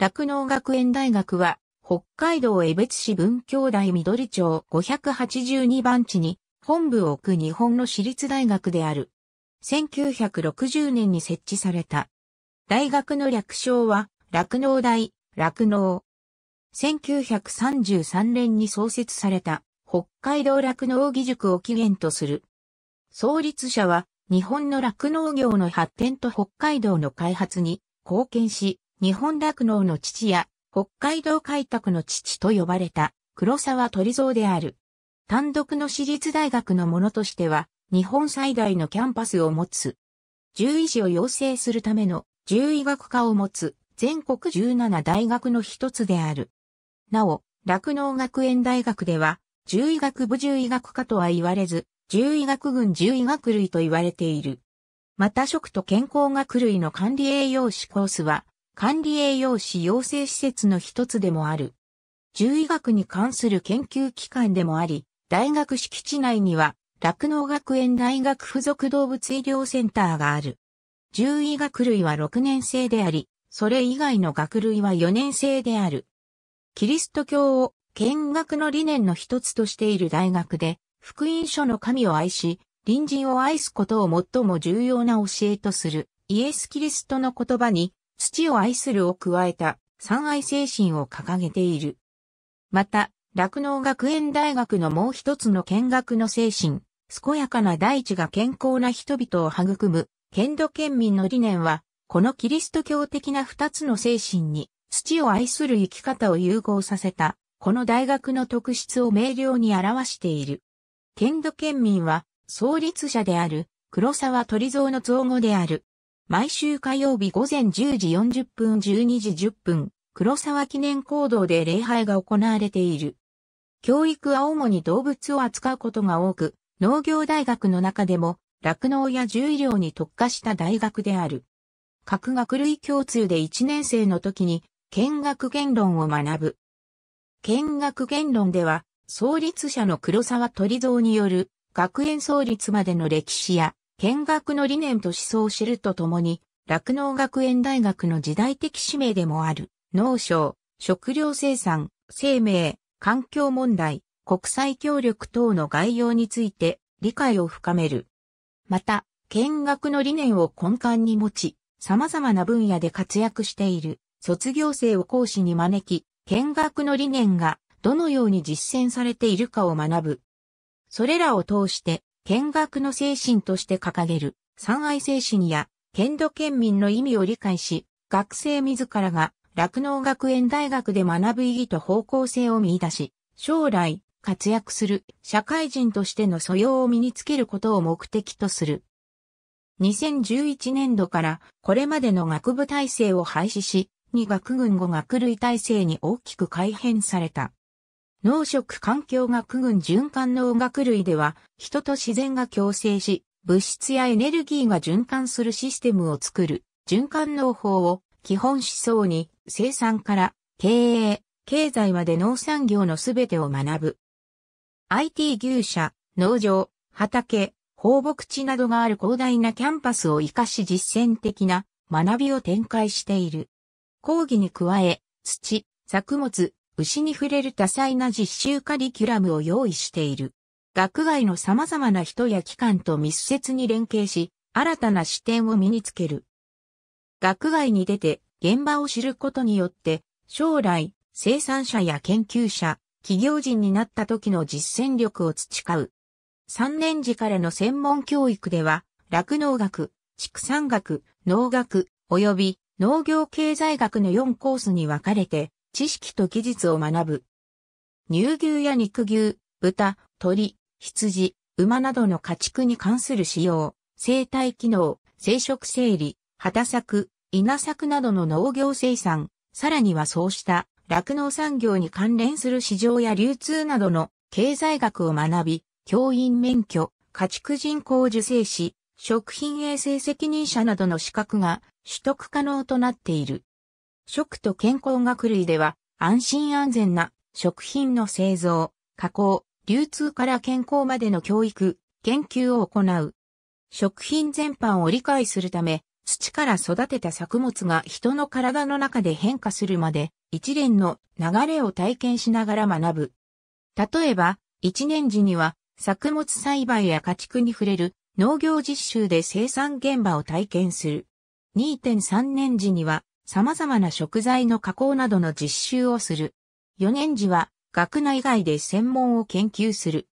落農学園大学は、北海道江別市文教大緑町582番地に本部を置く日本の私立大学である。1960年に設置された。大学の略称は、落農大、落農。1933年に創設された、北海道落農義塾を起源とする。創立者は、日本の落農業の発展と北海道の開発に貢献し、日本酪農の父や北海道開拓の父と呼ばれた黒沢鳥蔵である。単独の私立大学のものとしては日本最大のキャンパスを持つ。獣医師を養成するための獣医学科を持つ全国17大学の一つである。なお、酪農学園大学では獣医学部獣医学科とは言われず、獣医学群獣医学類と言われている。また食と健康学類の管理栄養士コースは、管理栄養士養成施設の一つでもある。獣医学に関する研究機関でもあり、大学敷地内には、酪農学園大学附属動物医療センターがある。獣医学類は6年生であり、それ以外の学類は4年生である。キリスト教を見学の理念の一つとしている大学で、福音書の神を愛し、隣人を愛すことを最も重要な教えとするイエス・キリストの言葉に土を愛するを加えた、三愛精神を掲げている。また、酪農学園大学のもう一つの見学の精神、健やかな大地が健康な人々を育む、剣道県民の理念は、このキリスト教的な二つの精神に、土を愛する生き方を融合させた、この大学の特質を明瞭に表している。剣道県民は、創立者である、黒沢鳥蔵の造語である。毎週火曜日午前10時40分12時10分、黒沢記念講堂で礼拝が行われている。教育は主に動物を扱うことが多く、農業大学の中でも、酪農や獣医療に特化した大学である。各学類共通で1年生の時に、見学言論を学ぶ。見学言論では、創立者の黒沢鳥蔵による学園創立までの歴史や見学の理念と思想を知るとともに、酪農学園大学の時代的使命でもある、農省、食料生産、生命、環境問題、国際協力等の概要について理解を深める。また、見学の理念を根幹に持ち、様々な分野で活躍している卒業生を講師に招き、見学の理念がどのように実践されているかを学ぶ。それらを通して見学の精神として掲げる、三愛精神や、剣道県民の意味を理解し、学生自らが、酪農学園大学で学ぶ意義と方向性を見出し、将来、活躍する、社会人としての素養を身につけることを目的とする。2011年度からこれまでの学部体制を廃止し、二学群語学類体制に大きく改変された。農食環境学群循環農学類では、人と自然が共生し、物質やエネルギーが循環するシステムを作る、循環農法を基本思想に、生産から経営、経済まで農産業のすべてを学ぶ。IT 牛舎、農場、畑、放牧地などがある広大なキャンパスを活かし実践的な学びを展開している。講義に加え、土、作物、牛に触れる多彩な実習カリキュラムを用意している。学外の様々な人や機関と密接に連携し、新たな視点を身につける。学外に出て現場を知ることによって、将来、生産者や研究者、企業人になった時の実践力を培う。3年時からの専門教育では、酪農学、畜産学、農学、及び農業経済学の4コースに分かれて、知識と技術を学ぶ。乳牛や肉牛、豚、鳥、羊、馬などの家畜に関する使用、生態機能、生殖整理、畑作、稲作などの農業生産、さらにはそうした酪農産業に関連する市場や流通などの経済学を学び、教員免許、家畜人口受精士、食品衛生責任者などの資格が取得可能となっている。食と健康学類では、安心安全な食品の製造、加工、流通から健康までの教育、研究を行う。食品全般を理解するため、土から育てた作物が人の体の中で変化するまで、一連の流れを体験しながら学ぶ。例えば、一年時には作物栽培や家畜に触れる農業実習で生産現場を体験する。2.3年時には様々な食材の加工などの実習をする。4年時は学内外で専門を研究する。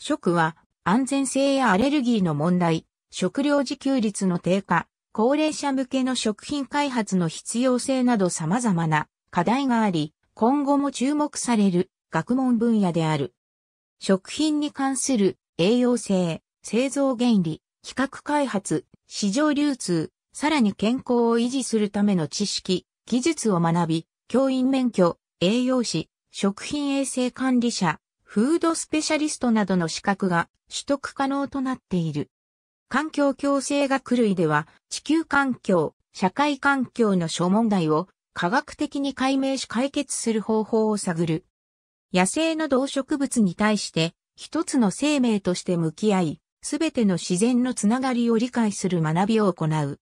食は安全性やアレルギーの問題、食料自給率の低下、高齢者向けの食品開発の必要性など様々な課題があり、今後も注目される学問分野である。食品に関する栄養性、製造原理、企画開発、市場流通、さらに健康を維持するための知識、技術を学び、教員免許、栄養士、食品衛生管理者、フードスペシャリストなどの資格が取得可能となっている。環境共生学類では地球環境、社会環境の諸問題を科学的に解明し解決する方法を探る。野生の動植物に対して一つの生命として向き合い、すべての自然のつながりを理解する学びを行う。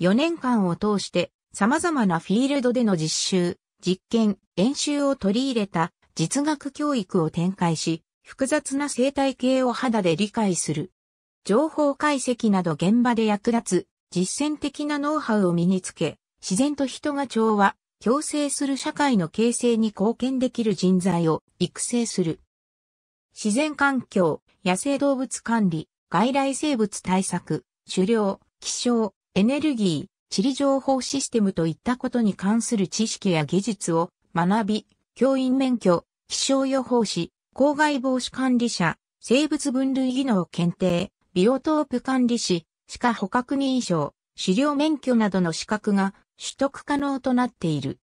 4年間を通して様々なフィールドでの実習、実験、演習を取り入れた実学教育を展開し、複雑な生態系を肌で理解する。情報解析など現場で役立つ実践的なノウハウを身につけ、自然と人が調和、共生する社会の形成に貢献できる人材を育成する。自然環境、野生動物管理、外来生物対策、狩猟、気象、エネルギー、地理情報システムといったことに関する知識や技術を学び、教員免許、気象予報士、公害防止管理者、生物分類技能検定、ビオトープ管理士、鹿捕獲認証、狩猟免許などの資格が取得可能となっている。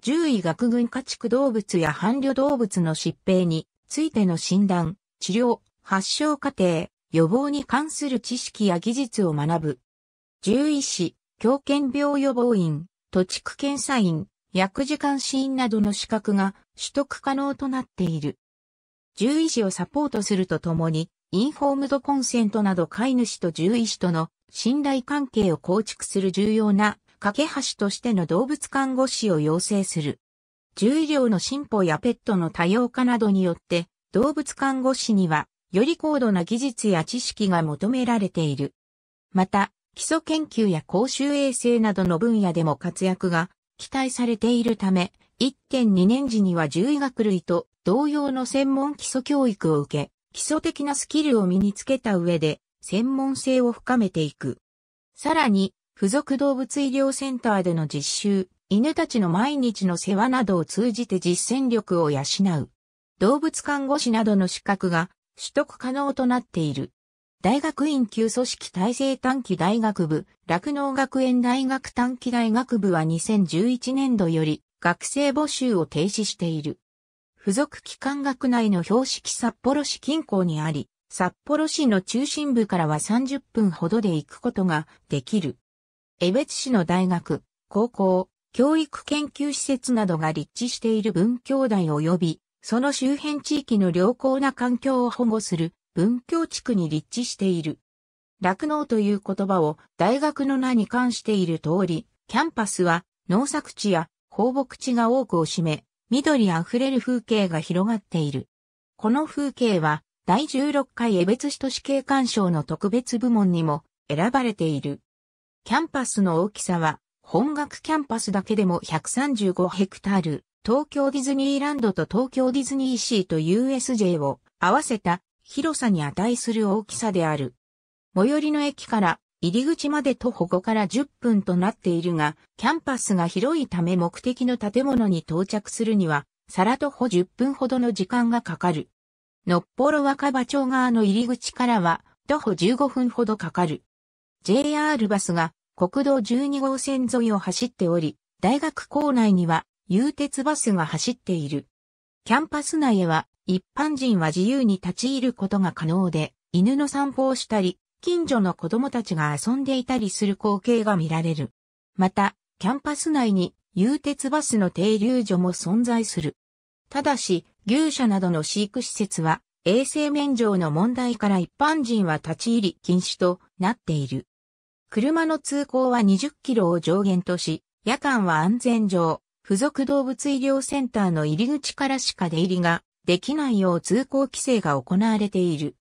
獣医学群家畜動物や伴侶動物の疾病についての診断、治療、発症過程、予防に関する知識や技術を学ぶ。獣医師、狂犬病予防員、土地区検査員、薬事監視員などの資格が取得可能となっている。獣医師をサポートするとともに、インフォームドコンセントなど飼い主と獣医師との信頼関係を構築する重要な架け橋としての動物看護師を養成する。獣医療の進歩やペットの多様化などによって動物看護師にはより高度な技術や知識が求められている。また、基礎研究や公衆衛生などの分野でも活躍が期待されているため、1.2年時には獣医学類と同様の専門基礎教育を受け、基礎的なスキルを身につけた上で、専門性を深めていく。さらに、付属動物医療センターでの実習、犬たちの毎日の世話などを通じて実践力を養う。動物看護師などの資格が取得可能となっている。大学院級組織体制短期大学部、落農学園大学短期大学部は2011年度より学生募集を停止している。付属機関学内の標識札幌市近郊にあり、札幌市の中心部からは30分ほどで行くことができる。江別市の大学、高校、教育研究施設などが立地している文教大及び、その周辺地域の良好な環境を保護する文教地区に立地している。酪農という言葉を大学の名に関している通り、キャンパスは農作地や放牧地が多くを占め、緑あふれる風景が広がっている。この風景は第16回江別市都市景観賞の特別部門にも選ばれている。キャンパスの大きさは本学キャンパスだけでも135ヘクタール、東京ディズニーランドと東京ディズニーシーと USJ を合わせた広さに値する大きさである。最寄りの駅から入り口まで徒歩5から10分となっているが、キャンパスが広いため目的の建物に到着するには、さら徒歩10分ほどの時間がかかる。のっぽろ若葉町側の入り口からは、徒歩15分ほどかかる。JR バスが国道12号線沿いを走っており、大学構内には、有鉄バスが走っている。キャンパス内へは、一般人は自由に立ち入ることが可能で、犬の散歩をしたり、近所の子供たちが遊んでいたりする光景が見られる。また、キャンパス内に有鉄バスの停留所も存在する。ただし、牛舎などの飼育施設は衛生面上の問題から一般人は立ち入り禁止となっている。車の通行は20キロを上限とし、夜間は安全上、付属動物医療センターの入り口からしか出入りができないよう通行規制が行われている。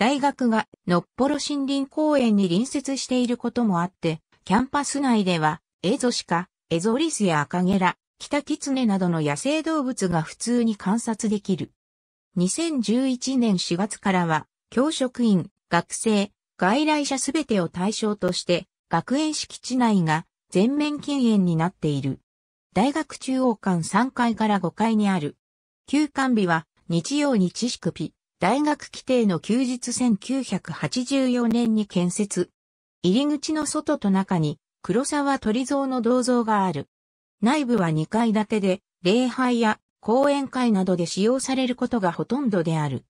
大学がのっぽろ森林公園に隣接していることもあって、キャンパス内では、エゾシカ、エゾリスやアカゲラ、キタキツネなどの野生動物が普通に観察できる。2011年4月からは、教職員、学生、外来者すべてを対象として、学園敷地内が全面禁煙になっている。大学中央館3階から5階にある休館日は日曜日知識日、大学規定の休日1984年に建設。入り口の外と中に黒沢鳥像の銅像がある。内部は2階建てで、礼拝や講演会などで使用されることがほとんどである。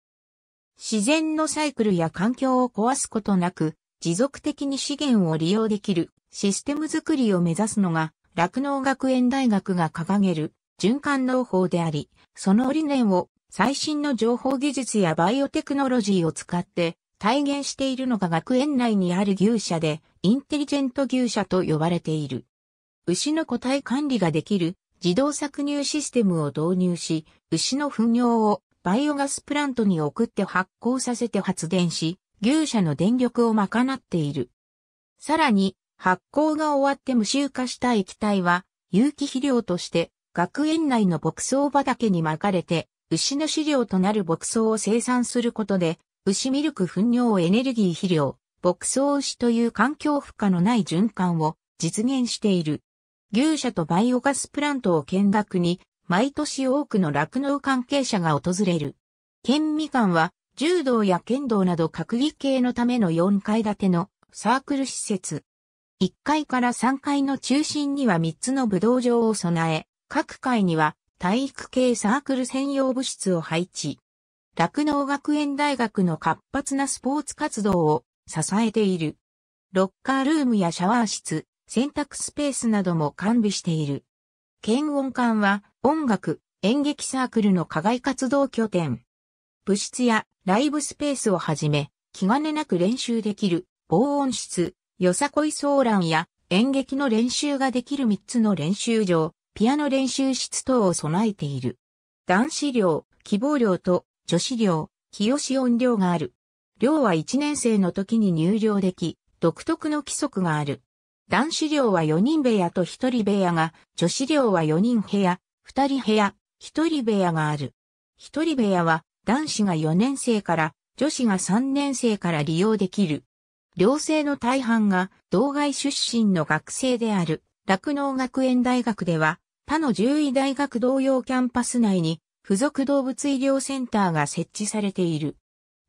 自然のサイクルや環境を壊すことなく、持続的に資源を利用できるシステムづくりを目指すのが、酪農学園大学が掲げる循環農法であり、その理念を最新の情報技術やバイオテクノロジーを使って体現しているのが学園内にある牛舎で、インテリジェント牛舎と呼ばれている。牛の個体管理ができる自動搾乳システムを導入し、牛の糞尿をバイオガスプラントに送って発酵させて発電し、牛舎の電力を賄っている。さらに、発酵が終わって無臭化した液体は、有機肥料として学園内の牧草畑に巻かれて、牛の飼料となる牧草を生産することで、牛ミルク糞尿をエネルギー肥料、牧草牛という環境負荷のない循環を実現している。牛舎とバイオガスプラントを見学に、毎年多くの酪農関係者が訪れる。県みかんは、柔道や剣道など閣議系のための4階建てのサークル施設。1階から3階の中心には3つの武道場を備え、各階には体育系サークル専用部室を配置。酪農学園大学の活発なスポーツ活動を支えている。ロッカールームやシャワー室、洗濯スペースなども完備している。検温館は音楽、演劇サークルの課外活動拠点。部室やライブスペースをはじめ、気兼ねなく練習できる防音室、よさこい騒乱や演劇の練習ができる3つの練習場、ピアノ練習室等を備えている。男子寮、希望寮と女子寮、清吉音寮がある。寮は1年生の時に入寮でき、独特の規則がある。男子寮は4人部屋と1人部屋が、女子寮は4人部屋、2人部屋、1人部屋がある。1人部屋は男子が4年生から女子が3年生から利用できる。寮生の大半が道外出身の学生である、落農学園大学では他の獣医大学同様キャンパス内に、付属動物医療センターが設置されている。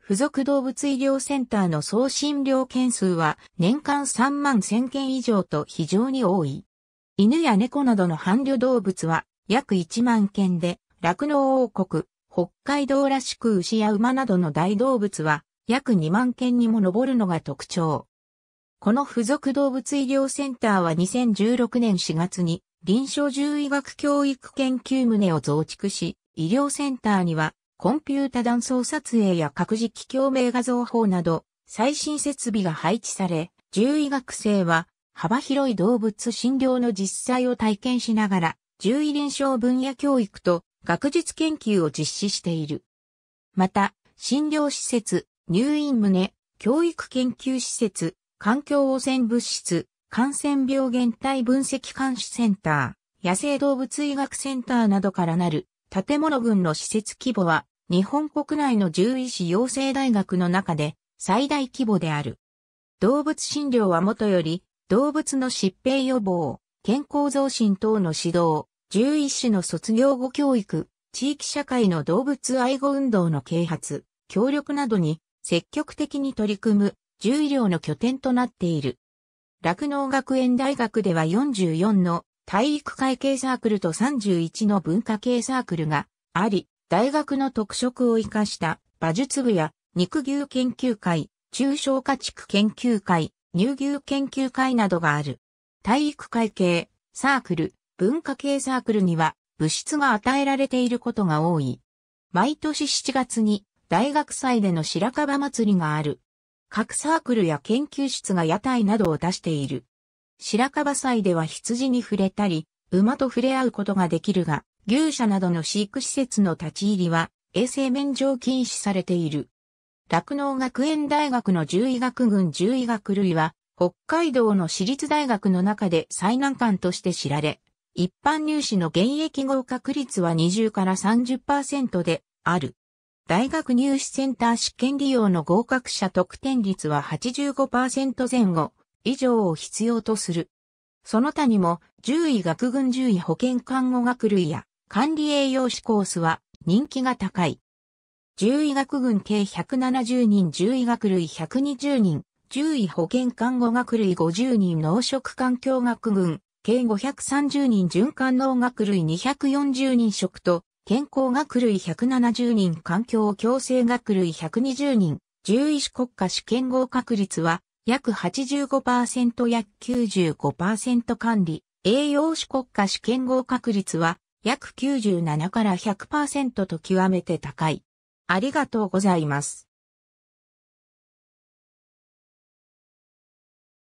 付属動物医療センターの総診療件数は年間3万1000件以上と非常に多い。犬や猫などの伴侶動物は約1万件で、酪農王国、北海道らしく牛や馬などの大動物は約2万件にも上るのが特徴。この付属動物医療センターは2016年4月に臨床獣医学教育研究棟を増築し、医療センターには、コンピュータ断層撮影や各磁気共鳴画像法など、最新設備が配置され、獣医学生は、幅広い動物診療の実際を体験しながら、獣医臨床分野教育と学術研究を実施している。また、診療施設、入院棟、教育研究施設、環境汚染物質、感染病原体分析監視センター、野生動物医学センターなどからなる建物群の施設規模は日本国内の獣医師養成大学の中で最大規模である。動物診療はもとより動物の疾病予防、健康増進等の指導、獣医師の卒業後教育、地域社会の動物愛護運動の啓発、協力などに積極的に取り組む獣医療の拠点となっている。酪農学園大学では44の体育会系サークルと31の文化系サークルがあり、大学の特色を生かした馬術部や肉牛研究会、中小家畜研究会、乳牛研究会などがある。体育会系、サークル、文化系サークルには物質が与えられていることが多い。毎年7月に大学祭での白樺祭りがある。各サークルや研究室が屋台などを出している。白樺祭では羊に触れたり、馬と触れ合うことができるが、牛舎などの飼育施設の立ち入りは衛生面上禁止されている。酪農学園大学の獣医学群獣医学類は、北海道の私立大学の中で最難関として知られ、一般入試の現役合格率は20から30%である。大学入試センター試験利用の合格者得点率は85%前後以上を必要とする。その他にも、獣医学群獣医保健看護学類や管理栄養士コースは人気が高い。獣医学群計170人、獣医学類120人、獣医保健看護学類50人、農食環境学群計530人、循環農学類240人食と、健康学類170人、環境共生学類120人、獣医師国家試験合格率は約85%約95%管理、栄養士国家試験合格率は約97から100%と極めて高い。ありがとうございます。